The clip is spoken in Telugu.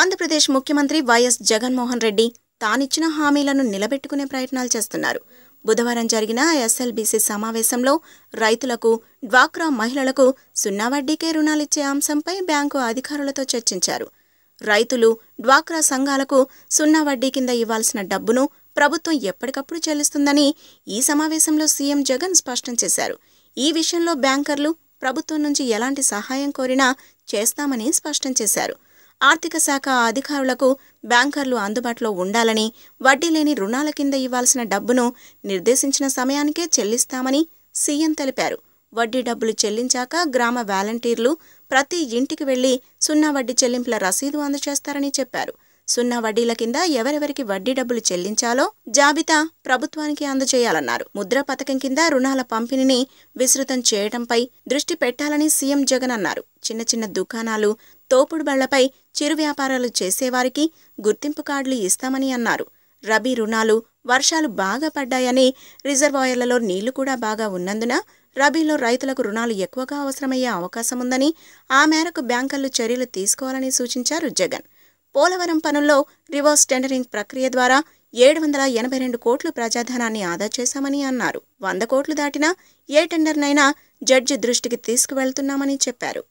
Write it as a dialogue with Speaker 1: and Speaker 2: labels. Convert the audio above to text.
Speaker 1: ఆంధ్రప్రదేశ్ ముఖ్యమంత్రి వైఎస్ జగన్మోహన్ రెడ్డి తానిచ్చిన హామీలను నిలబెట్టుకునే ప్రయత్నాలు చేస్తున్నారు బుధవారం జరిగిన ఎస్ఎల్బీసీ సమావేశంలో రైతులకు డ్వాక్రా మహిళలకు సున్నా వడ్డీకే రుణాలిచ్చే అంశంపై బ్యాంకు అధికారులతో చర్చించారు రైతులు డ్వాక్రా సంఘాలకు సున్నా వడ్డీ కింద ఇవ్వాల్సిన డబ్బును ప్రభుత్వం ఎప్పటికప్పుడు చెల్లిస్తుందని ఈ సమావేశంలో సీఎం జగన్ స్పష్టం చేశారు ఈ విషయంలో బ్యాంకర్లు ప్రభుత్వం నుంచి ఎలాంటి సహాయం కోరినా చేస్తామని స్పష్టం చేశారు ఆర్థిక శాఖ అధికారులకు బ్యాంకర్లు అందుబాటులో ఉండాలని వడ్డీ లేని రుణాల కింద ఇవ్వాల్సిన డబ్బును నిర్దేశించిన సమయానికే చెల్లిస్తామని సీఎం తెలిపారు వడ్డీ డబ్బులు చెల్లించాక గ్రామ వాలంటీర్లు ప్రతి ఇంటికి వెళ్లి సున్నా వడ్డీ చెల్లింపుల రసీదు అందజేస్తారని చెప్పారు సున్నా వడ్డీల కింద ఎవరెవరికి వడ్డీ డబ్బులు చెల్లించాలో జాబితా ప్రభుత్వానికి అందజేయాలన్నారు ముద్ర పథకం కింద రుణాల పంపిణీని విస్తృతం చేయడంపై దృష్టి పెట్టాలని సీఎం జగన్ అన్నారు చిన్న చిన్న దుకాణాలు తోపుడు బళ్లపై చిరు వ్యాపారాలు చేసేవారికి గుర్తింపు కార్డులు ఇస్తామని అన్నారు రబీ రుణాలు వర్షాలు బాగా పడ్డాయని రిజర్వాయర్లలో నీళ్లు కూడా బాగా ఉన్నందున రబీలో రైతులకు రుణాలు ఎక్కువగా అవసరమయ్యే అవకాశం ఉందని ఆ మేరకు బ్యాంకర్లు చర్యలు తీసుకోవాలని సూచించారు జగన్ పోలవరం పనుల్లో రివర్స్ టెండరింగ్ ప్రక్రియ ద్వారా ఏడు వందల ఎనభై రెండు కోట్లు ప్రజాధనాన్ని ఆదా చేశామని అన్నారు వంద కోట్లు దాటినా ఏ టెండర్నైనా జడ్జి దృష్టికి తీసుకువెళ్తున్నామని చెప్పారు